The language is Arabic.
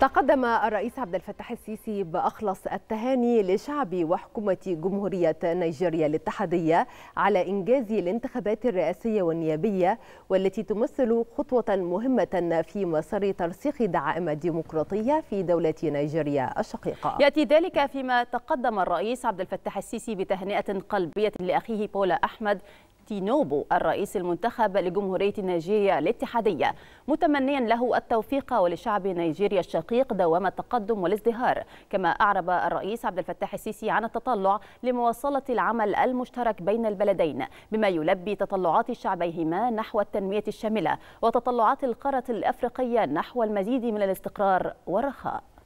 تقدم الرئيس عبد الفتاح السيسي بأخلص التهاني لشعب وحكومة جمهورية نيجيريا الاتحادية على إنجاز الانتخابات الرئاسية والنيابية والتي تمثل خطوة مهمة في مسار ترسيخ دعائم الديمقراطية في دولة نيجيريا الشقيقة يأتي ذلك فيما تقدم الرئيس عبد الفتاح السيسي بتهنئة قلبية لأخيه بولا أحمد تينوبو الرئيس المنتخب لجمهورية نيجيريا الاتحادية متمنيا له التوفيق ولشعب نيجيريا الشقيق دوام التقدم والازدهار كما أعرب الرئيس عبد الفتاح السيسي عن التطلع لمواصلة العمل المشترك بين البلدين بما يلبي تطلعات شعبيهما نحو التنمية الشاملة وتطلعات القارة الأفريقية نحو المزيد من الاستقرار والرخاء